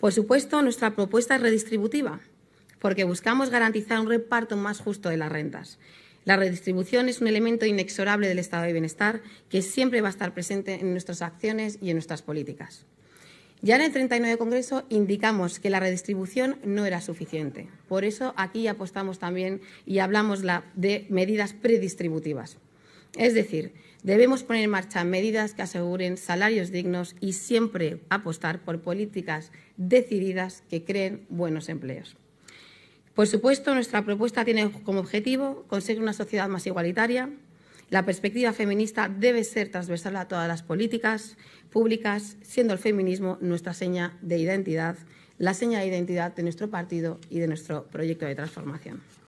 Por supuesto, nuestra propuesta es redistributiva, porque buscamos garantizar un reparto más justo de las rentas. La redistribución es un elemento inexorable del estado de bienestar que siempre va a estar presente en nuestras acciones y en nuestras políticas. Ya en el 39 Congreso indicamos que la redistribución no era suficiente. Por eso aquí apostamos también y hablamos de medidas predistributivas. Es decir, debemos poner en marcha medidas que aseguren salarios dignos y siempre apostar por políticas decididas que creen buenos empleos. Por supuesto, nuestra propuesta tiene como objetivo conseguir una sociedad más igualitaria. La perspectiva feminista debe ser transversal a todas las políticas públicas, siendo el feminismo nuestra seña de identidad, la seña de identidad de nuestro partido y de nuestro proyecto de transformación.